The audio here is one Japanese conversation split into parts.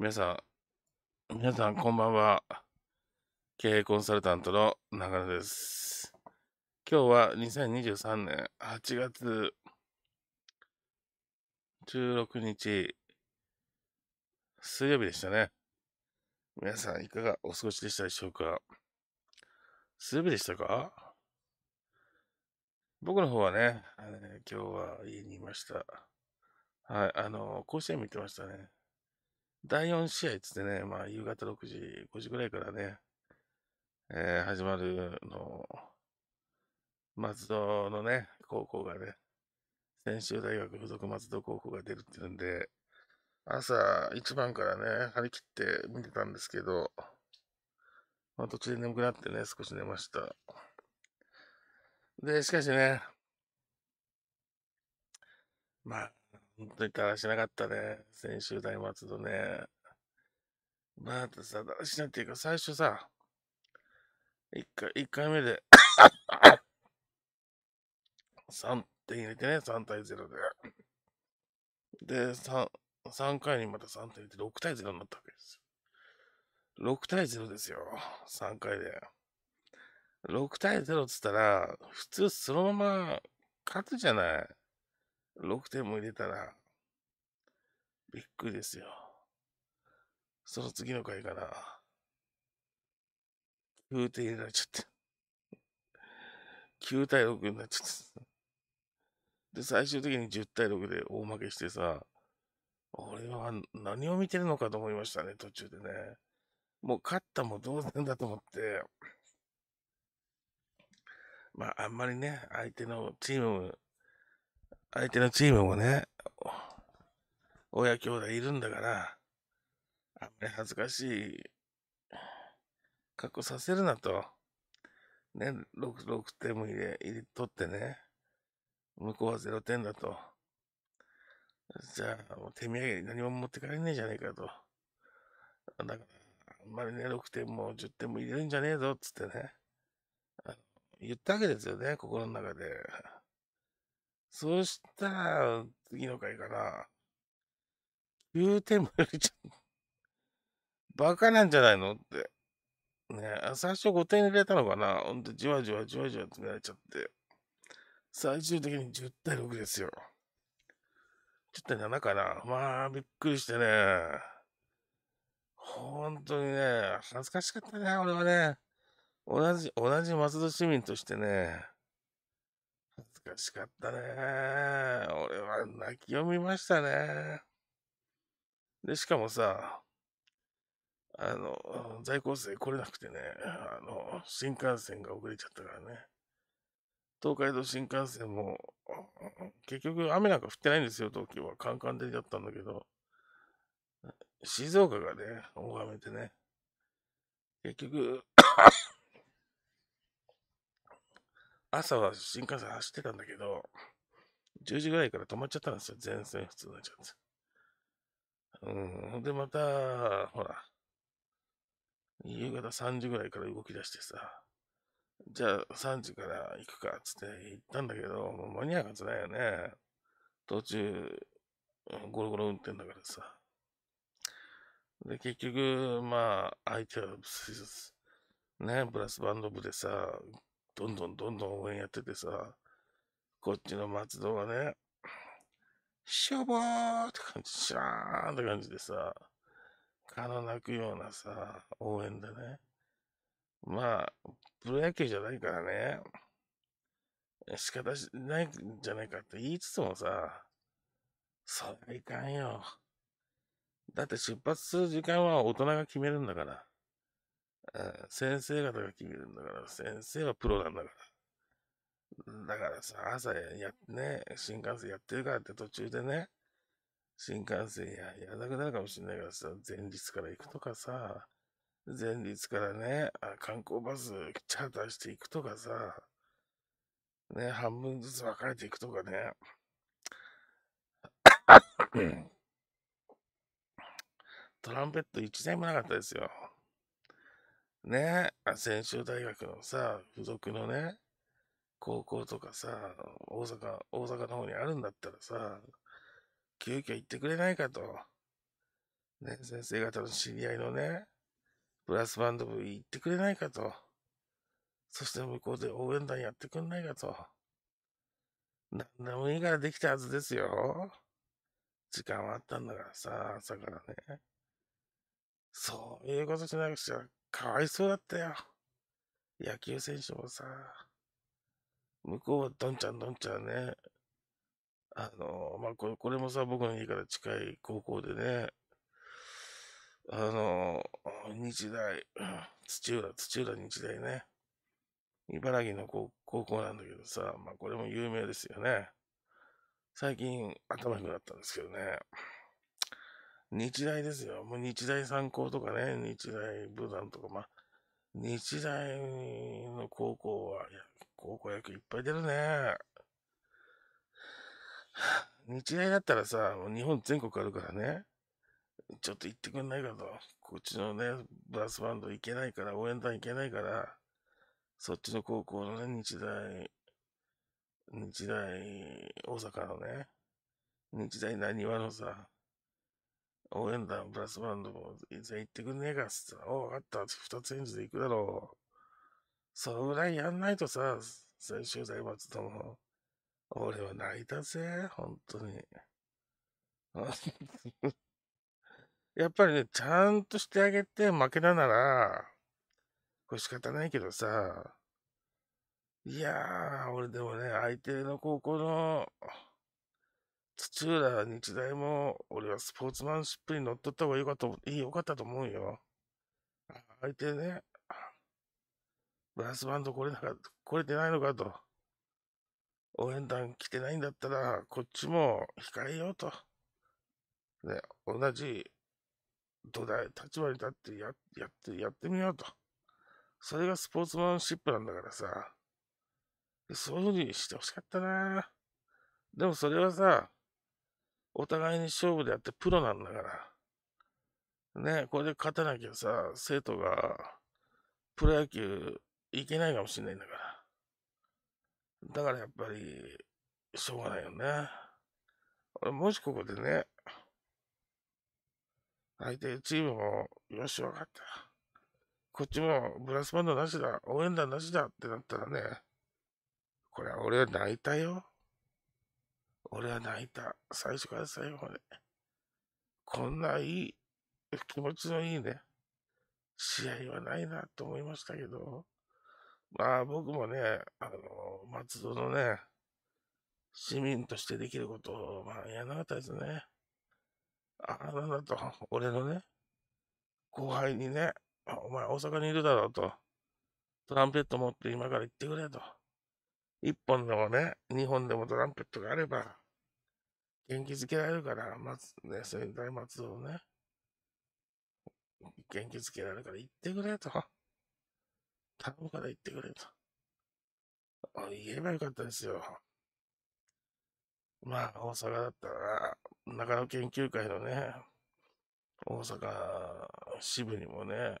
皆さん、皆さんこんばんは。経営コンサルタントの長野です。今日は2023年8月16日、水曜日でしたね。皆さんいかがお過ごしでしたでしょうか水曜日でしたか僕の方はね、今日は家にいました。はい、あの、甲子園見てましたね。第4試合つってね、まあ、夕方6時、5時ぐらいからね、えー、始まるの、松戸のね、高校がね、専修大学附属松戸高校が出るっていうんで、朝一番からね、張り切って見てたんですけど、まあ、途中で眠くなってね、少し寝ました。で、しかしね、まあ、本当にだらしなかったね。先週大松戸ね。まあ、さ、だらしなっていうか、最初さ、一回、一回目で3 点入れてね、3対0で。で、3、三回にまた3点入れて6対0になったわけですよ。6対0ですよ。3回で。6対0っつったら、普通そのまま勝つじゃない。6点も入れたら、びっくりですよ。その次の回かな。9点入れられちゃって。9対6になっちゃって。で、最終的に10対6で大負けしてさ、俺は何を見てるのかと思いましたね、途中でね。もう勝ったも同然だと思って。まあ、あんまりね、相手のチーム相手のチームもね、親兄弟いるんだから、あんまり恥ずかしい格好させるなと。ね、6, 6点も入れ、入れ取ってね、向こうは0点だと。じゃあ、もう手土産に何も持って帰れねえじゃねえかと。だから、あんまりね、6点も10点も入れるんじゃねえぞ、つってね、言ったわけですよね、心の中で。そしたら、次の回かな。言うてもよりちゃん、バカなんじゃないのって。ね最初5点入れたのかな。ほんと、じわじわじわじわ詰められちゃって。最終的に10対6ですよ。10対7かな。まあ、びっくりしてね。本当にね、恥ずかしかったね、俺はね。同じ、同じ松戸市民としてね。懐かしかったね。俺は泣きを見ましたね。で、しかもさ、あの、在校生来れなくてね、あの、新幹線が遅れちゃったからね。東海道新幹線も、結局雨なんか降ってないんですよ、東京は。カンカン出ちゃったんだけど、静岡がね、大雨でね、結局朝は新幹線走ってたんだけど、10時ぐらいから止まっちゃったんですよ。全線普通になっちゃって。うん。で、また、ほら、夕方3時ぐらいから動き出してさ、じゃあ3時から行くか、っつって行ったんだけど、もう間に合うはずだよね。途中、ゴロゴロ運転だからさ。で、結局、まあ、相手は、ね、ブラスバンド部でさ、どんどんどんどん応援やっててさ、こっちの松戸はね、しょぼーって感じ、シャーって感じでさ、蚊の鳴くようなさ、応援でね。まあ、プロ野球じゃないからね、仕方ないんじゃないかって言いつつもさ、そりゃいかんよ。だって出発する時間は大人が決めるんだから。先生方が決めるんだから、先生はプロなんだから。だからさ、朝や、ね、新幹線やってるからって途中でね、新幹線や、やらなくなるかもしれないからさ、前日から行くとかさ、前日からね、あ観光バスチャーターしていくとかさ、ね、半分ずつ分かれていくとかね。トランペット一台もなかったですよ。ね、専修大学のさ、付属のね、高校とかさ、大阪、大阪の方にあるんだったらさ、急遽行ってくれないかと。ね、先生方の知り合いのね、ブラスバンド部行ってくれないかと。そして向こうで応援団やってくんないかと。なんでもいいからできたはずですよ。時間はあったんだからさ、朝からね。そういうことしなくちゃかわいそうだったよ。野球選手もさ、向こうはどんちゃんどんちゃんね、あの、まあ、これ、これもさ、僕の家から近い高校でね、あの、日大、土浦、土浦日大ね、茨城の高校なんだけどさ、まあ、これも有名ですよね。最近頭良くなったんですけどね。日大ですよ。もう日大三高とかね、日大武団とか、まあ、日大の高校は、いや、高校野球いっぱい出るね。日大だったらさ、日本全国あるからね、ちょっと行ってくんないかと。こっちのね、ブラスバンド行けないから、応援団行けないから、そっちの高校のね、日大、日大大阪のね、日大なにわのさ、応援団プラスバンドも、全然行ってくんねえかっつったら、おう、分かった、二つ演じで行くだろう。そのぐらいやんないとさ、最終大閥とも、俺は泣いたぜ、本当に。やっぱりね、ちゃんとしてあげて負けたなら、これ仕方ないけどさ、いやー、俺でもね、相手の高校の、土浦日大も、俺はスポーツマンシップに乗っ取った方がよかった、いいよかったと思うよ。相手ね、ブラスバンド来れなか来れてないのかと。応援団来てないんだったら、こっちも控えようと。ね、同じ土台、立場に立ってや、やって、やってみようと。それがスポーツマンシップなんだからさ。そういうふうにしてほしかったな。でもそれはさ、お互いに勝負であってプロなんだから。ね、これで勝たなきゃさ、生徒がプロ野球いけないかもしれないんだから。だからやっぱり、しょうがないよね。俺もしここでね、相手チームも、よし、わかった。こっちもブラスバンドなしだ、応援団なしだってなったらね、これは俺は泣いたよ。俺は泣いた。最初から最後まで。こんないい、気持ちのいいね、試合はないなと思いましたけど、まあ僕もね、あの、松戸のね、市民としてできることを、まあやらなかったですね。ああなんだと、俺のね、後輩にね、お前大阪にいるだろうと、トランペット持って今から行ってくれと。一本でもね、二本でもトランペットがあれば、元気づけられるから、まずね、そういをね、元気づけられるから行ってくれと。頼むから行ってくれと。言えばよかったですよ。まあ、大阪だったら、中野研究会のね、大阪支部にもね、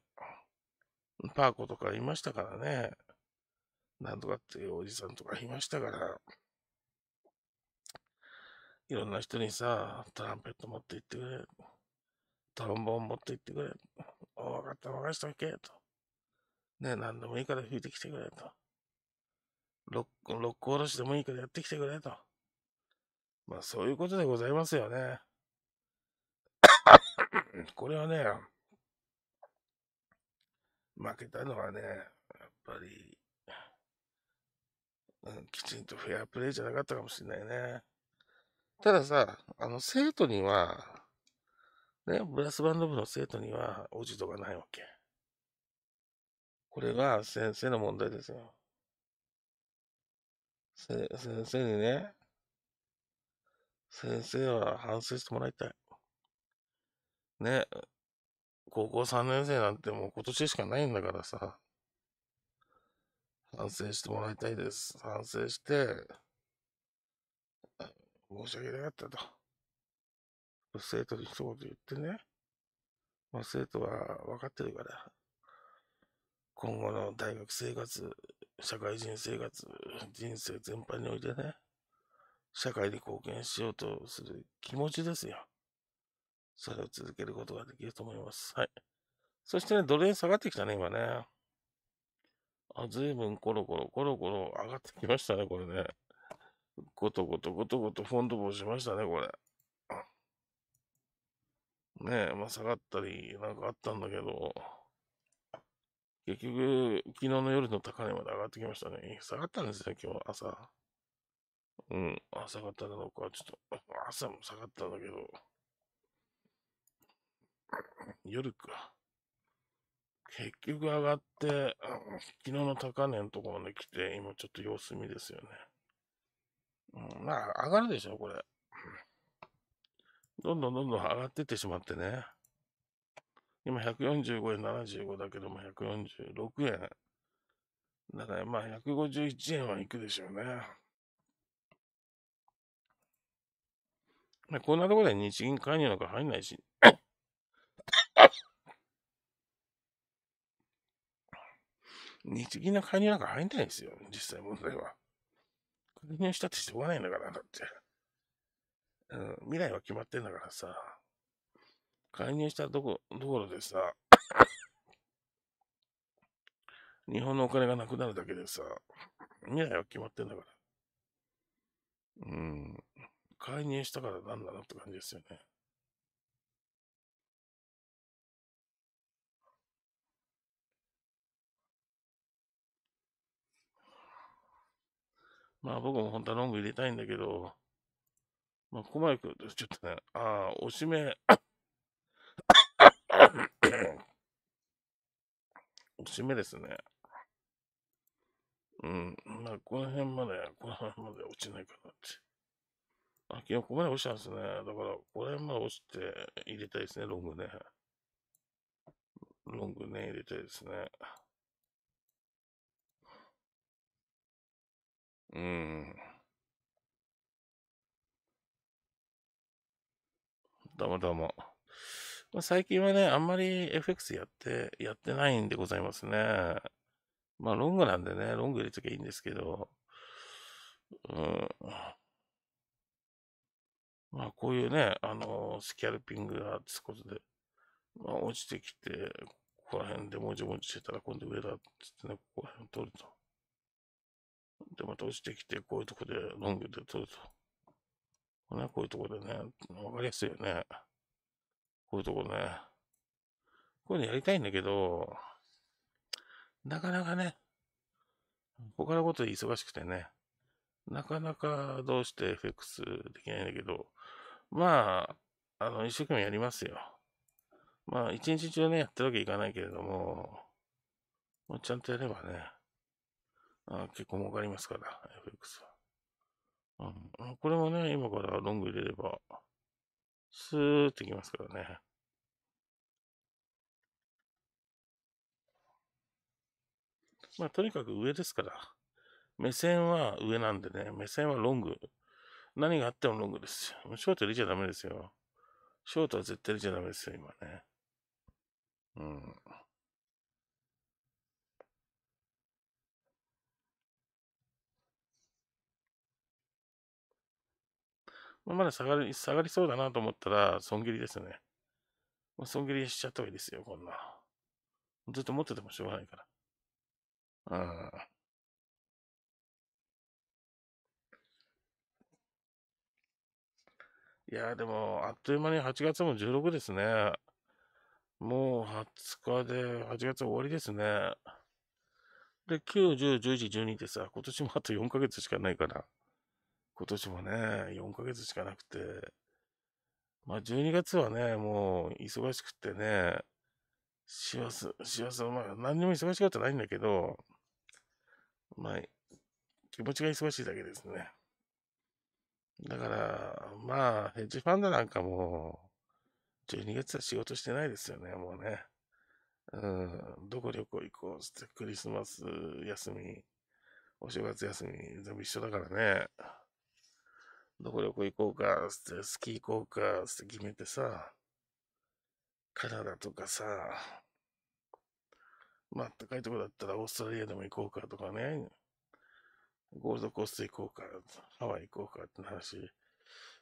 パーコとかいましたからね、なんとかっていうおじさんとかいましたから、いろんな人にさ、トランペット持って行ってくれ。トロンボーン持って行ってくれ。お分かった、任しおけ、と。ねえ、何でもいいから吹いてきてくれ、と。ロック、ロックおろしでもいいからやってきてくれ、と。まあ、そういうことでございますよね。これはね、負けたのはね、やっぱり、うん、きちんとフェアプレイじゃなかったかもしれないね。たださ、あの、生徒には、ね、ブラスバンド部の生徒には、おじとがないわけ。これが先生の問題ですよ。せ先生にね、先生は反省してもらいたい。ね、高校3年生なんてもう今年しかないんだからさ、反省してもらいたいです。反省して、申し訳なかったと。生徒に一言言ってね。まあ、生徒は分かってるから、今後の大学生活、社会人生活、人生全般においてね、社会に貢献しようとする気持ちですよ。それを続けることができると思います。はい。そしてね、ドル円下がってきたね、今ね。あ、ずいぶんコロコロ、コロコロ上がってきましたね、これね。ごとごとごとごとフォントボーしましたね、これ。ねえ、まあ、下がったり、なんかあったんだけど、結局、昨日の夜の高値まで上がってきましたね。下がったんですね、今日朝。うん、朝方なのか、ちょっと、朝も下がったんだけど、夜か。結局上がって、昨日の高値のところまで来て、今ちょっと様子見ですよね。うん、まあ、上がるでしょ、これ。どんどんどんどん上がってってしまってね。今145円75だけども146円。だからまあ151円はいくでしょうね。こんなところで日銀介入なんか入んないし。日銀の介入なんか入んないですよ、実際問題は。確認したってしょうがないんだから、だって。うん、未来は決まってんだからさ。介入したとこ、ところでさ、日本のお金がなくなるだけでさ、未来は決まってんだから。うん。介入したからなんだなって感じですよね。まあ僕も本当はロング入れたいんだけど、まあここまで来るとちょっとね、ああ、おしめ、おしめですね。うん。まあ、この辺まで、この辺まで落ちないかなって。あ、昨日ここまで落ちたんですね。だから、この辺まで落ちて入れたいですね、ロングね。ロングね、入れたいですね。うん。どうもどうも。まあ、最近はね、あんまり FX やって、やってないんでございますね。まあ、ロングなんでね、ロング入れときゃいいんですけど、うん。まあ、こういうね、あのー、スキャルピングがつくことで、まあ、落ちてきて、ここら辺でもじもじしてたら、今度上だっつってね、ここら辺取ると。で、また落ちてきて、こういうとこでロングで取ると。ね、こういうとこでね、わかりやすいよね。こういうとこね。こういうのやりたいんだけど、なかなかね、他のことで忙しくてね、なかなかどうして FX できないんだけど、まあ、あの、一生懸命やりますよ。まあ、一日中ね、やってるわけいかないけれども、もうちゃんとやればね、あ結構儲かりますから、FX は。うん。これもね、今からロング入れれば、スーってきますからね。まあ、とにかく上ですから。目線は上なんでね、目線はロング。何があってもロングですよ。ショート入れちゃダメですよ。ショートは絶対入れちゃダメですよ、今ね。うん。まだ下がり、下がりそうだなと思ったら、損切りですね。もう損切りしちゃった方がいいですよ、こんな。ずっと持っててもしょうがないから。うん。いやでも、あっという間に8月も16ですね。もう20日で8月終わりですね。で、9、10、11、12ってさ、今年もあと4ヶ月しかないから。今年もね、4ヶ月しかなくて、まあ12月はね、もう忙しくてね、幸せ、幸せ、まあ何にも忙しかったないんだけど、まあ、気持ちが忙しいだけですね。だから、まあ、ヘッジファンドなんかも、12月は仕事してないですよね、もうね。うん、どこ旅行行こうって、クリスマス休み、お正月休み、全部一緒だからね。どこ旅行行こうか、つって、スキー行こうか、つって決めてさ、カナダとかさ、まあ、高いとこだったらオーストラリアでも行こうかとかね、ゴールドコースト行こうか、ハワイ行こうかって話。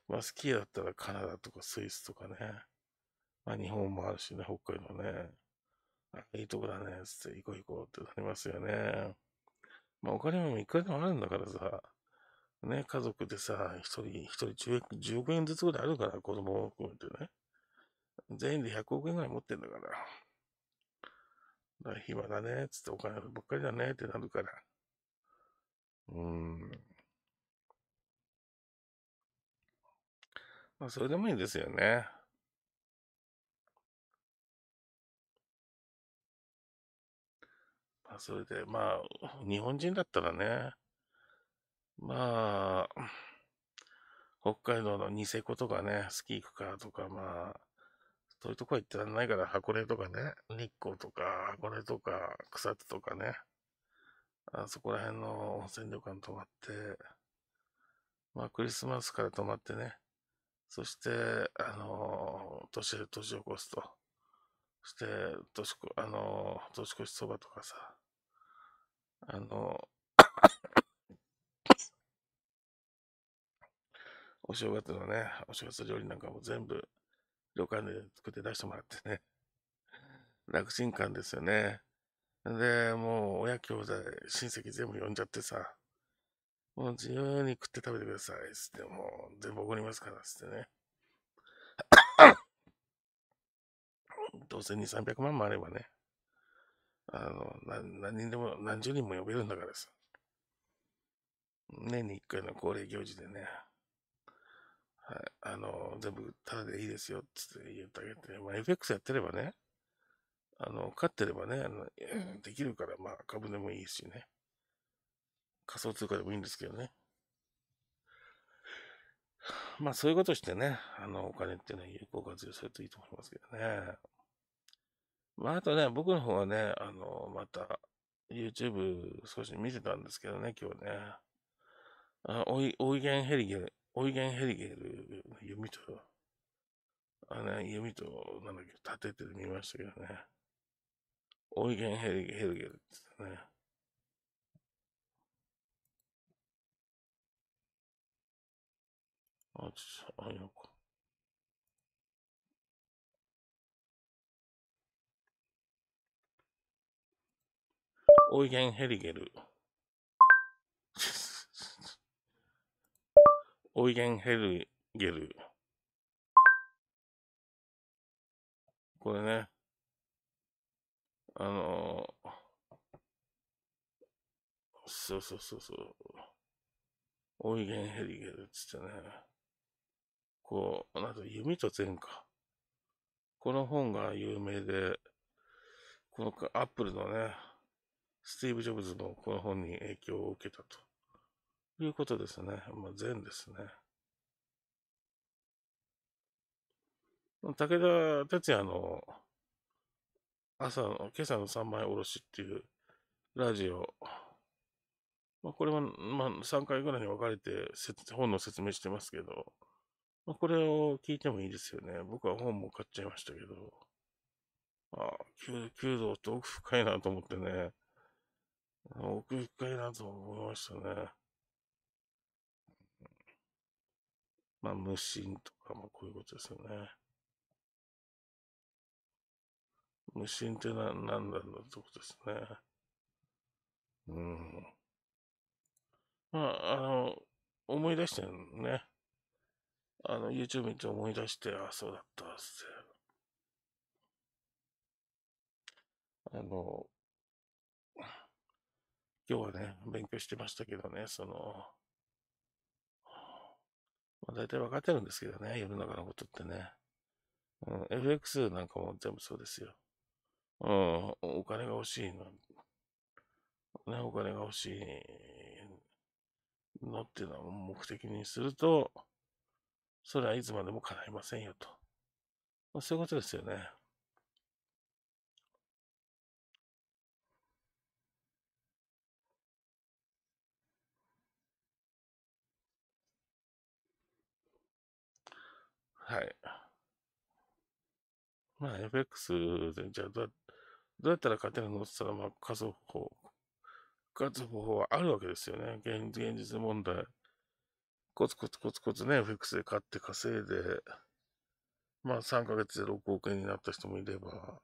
まあ、スキーだったらカナダとかスイスとかね、まあ、日本もあるしね、北海道ね、あ、いいとこだね、つって行こう行こうってなりますよね。まあ、お金もいくらでもあるんだからさ、ね、家族でさ、一人、一人 10, 億円ずつぐらいあるから、子供を含めてね。全員で100億円ぐらい持ってんだから。だから暇だね、つってお金ばっかりだね、ってなるから。うーん。まあ、それでもいいですよね。まあ、それで、まあ、日本人だったらね、まあ、北海道のニセコとかね、スキー行くかとか、まあ、そういうとこは行ってらんないから、箱根とかね、日光とか、箱根とか、草津とかね、あそこら辺の温泉旅館泊まって、まあ、クリスマスから泊まってね、そして、あの、年、年を越すと。そして、年、あの、年越しそばとかさ、あの、お正月のね、お正月料理なんかも全部旅館で作って出してもらってね。楽ちん感ですよね。で、もう親兄弟、親戚全部呼んじゃってさ、もう自由に食って食べてください。つって、もう全部怒りますから。つってね。どうせ2、300万もあればね。あの、何人でも、何十人も呼べるんだからさ。年に一回の恒例行事でね、はい。あの、全部タダでいいですよ、つって言ってあげて、まあ、FX やってればね、あの、勝ってればね、あのできるから、まあ、株でもいいしね。仮想通貨でもいいんですけどね。まあ、そういうことしてね、あの、お金ってね、有効活用するといいと思いますけどね。まあ、あとね、僕の方はね、あの、また、YouTube 少し見てたんですけどね、今日ね。あ、おい、おいげんヘリゲオイゲン・ヘリゲル弓と、あね、弓と、なんだっけ、立ててみましたけどね。オイゲン・ヘリゲルってね。あ、ちょっと、あ、いのオイゲン・ヘリゲル。オイゲンヘルゲル。これね、あのー、そうそうそうそう、オイゲンヘルゲルっつってね、こう、なんと弓と禅か。この本が有名で、このアップルのね、スティーブ・ジョブズもこの本に影響を受けたと。いうことですね。まあ、善ですね。武田鉄矢の朝の、今朝の三枚おろしっていうラジオ、まあ、これは、まあ、3回ぐらいに分かれて本の説明してますけど、まあ、これを聞いてもいいですよね。僕は本も買っちゃいましたけど、まあ、弓道って奥深いなと思ってね、奥深いなと思いましたね。まあ、無心とかあ、こういうことですよね。無心ってな、何なんだろうってことですね。うん。まあ、あの、思い出してんね。あの、YouTube 見て思い出して、あ、そうだったっすあの、今日はね、勉強してましたけどね、その、まあ、大体分かってるんですけどね、世の中のことってね。うん、FX なんかも全部そうですよ。うん、お金が欲しいの。ね、お金が欲しいのっていうのを目的にすると、それはいつまでも叶いませんよと。まあ、そういうことですよね。はい。まあ、FX で、じゃあどう、どうやったら勝てるのって言ったら、まあ、勝つ方法、勝つ方法はあるわけですよね。現現実問題。コツコツコツコツね、FX で勝って稼いで、まあ、3ヶ月で6億円になった人もいれば、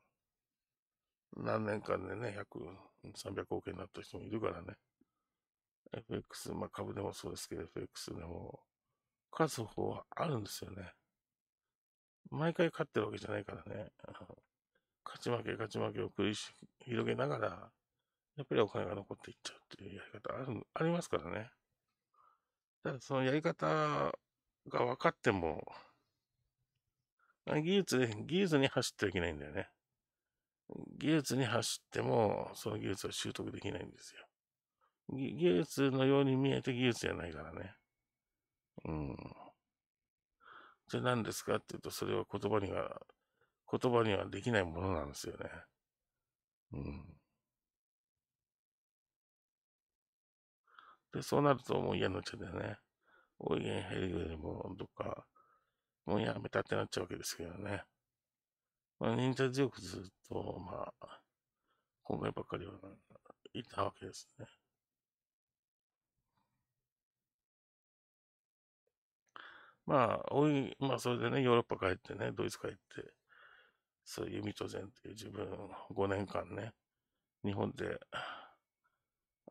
何年間でね、100、300億円になった人もいるからね。FX、まあ株でもそうですけど、FX でも、勝つ方法はあるんですよね。毎回勝ってるわけじゃないからね。勝ち負け、勝ち負けを繰り広げながら、やっぱりお金が残っていっちゃうっていうやり方ある、ありますからね。ただそのやり方が分かっても、技術で、技術に走ってはいけないんだよね。技術に走っても、その技術は習得できないんですよ。技術のように見えて技術じゃないからね。うん。ゃれ何ですかって言うと、それは言葉には、言葉にはできないものなんですよね。うん。で、そうなるともう嫌になっちゃうんだよね。おいげんへりぐりもどっか、もうやめたってなっちゃうわけですけどね。まあ、忍者強くずっと、まあ、今回ばっかりは、いたわけですね。まあ、多い、まあ、それでね、ヨーロッパ帰ってね、ドイツ帰って、そう、弓と禅っていう自分、5年間ね、日本で、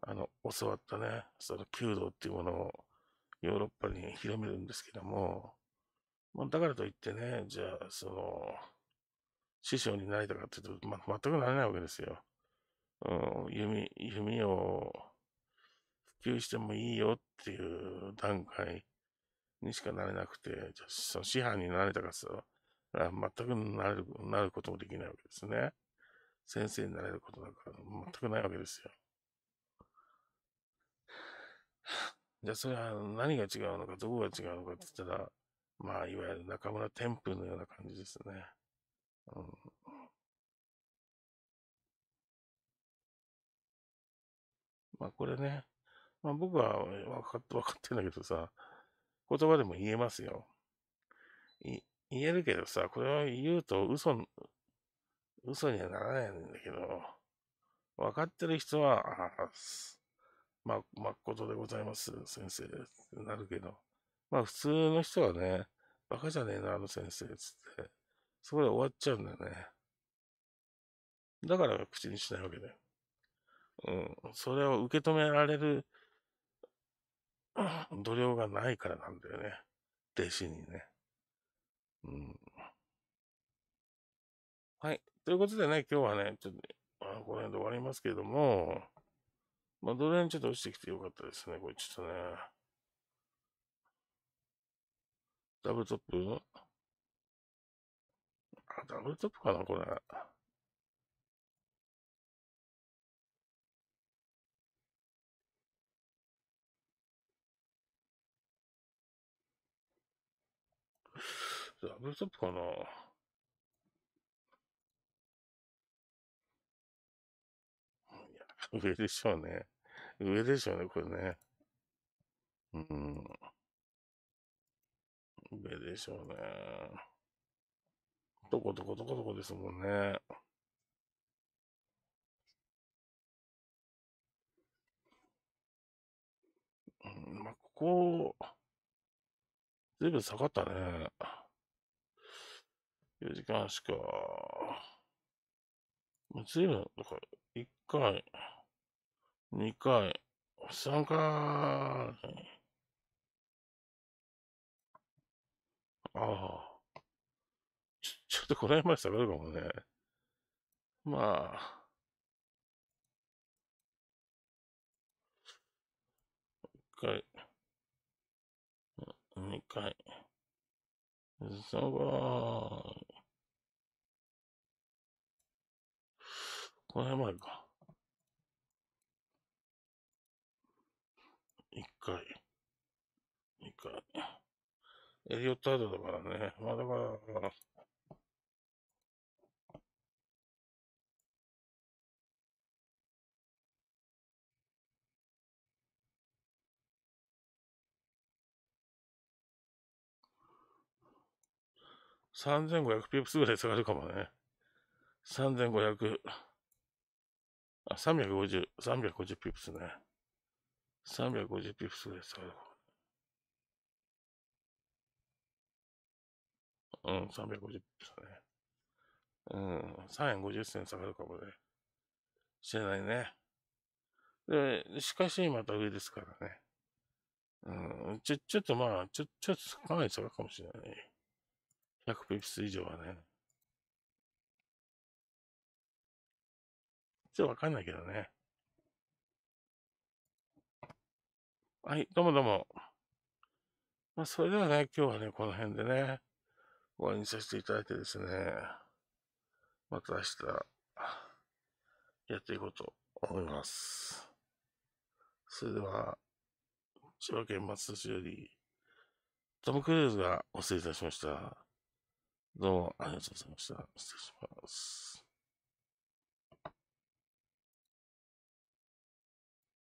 あの、教わったね、その弓道っていうものをヨーロッパに広めるんですけども、まあ、だからといってね、じゃあ、その、師匠になりたかって言うと、ま、全くなれないわけですよ。うん、弓、弓を普及してもいいよっていう段階にしかなれなくて、じゃその師範になれたかすら、全くなれる、なることもできないわけですね。先生になれることなんか全くないわけですよ。じゃあそれは何が違うのか、どこが違うのかって言ったら、まあ、いわゆる中村天風のような感じですね。うん、まあ、これね、まあ僕は分かって、分かってんだけどさ、言葉でも言えますよ。言えるけどさ、これを言うと嘘、嘘にはならないんだけど、分かってる人は、ああ、ま、誠でございます、先生、ってなるけど、まあ普通の人はね、バカじゃねえな、あの先生、つって、そこで終わっちゃうんだよね。だから口にしないわけだよ。うん。それを受け止められる度量がないからなんだよね。弟子にね。うん。はい。ということでね、今日はね、ちょっと、あこの辺で終わりますけれども、まあ、どれにちょっと落ちてきてよかったですね、これちょっとね。ダブルトップあ、ダブルトップかな、これ。ダブルトップかな上でしょうね。上でしょうね、これね。うん。上でしょうね。どこどこどこどこですもんね。うん、まあ、ここ、ずいぶん下がったね。4時間しか。ずいぶん、なんか、1回、2回、3回。ああ。ちょっとこの辺まで下がるかもね。まあ。一回。一回。すごい。これまでか。1回。一回。エリオットアドだからね。まだから、3500ピップスぐらい下がるかもね。3500。あ、350、350ピップスね。350ピップスぐらい下がるかも。うん、350ピップスね。うん、3円50銭下がるかもね。しれないね。で、しかし、また上ですからね。うん、ちょ、ちょっとまあ、ちょ、ちょっとかなり下がるかもしれない。100ピプス以上はね。っとわかんないけどね。はい、どうもどうも。まあ、それではね、今日はね、この辺でね、終わりにさせていただいてですね、また明日、やっていこうと思います。それでは、千葉県松戸市より、トム・クルーズがお世話いたしました。どうもありがとうございました。失礼します。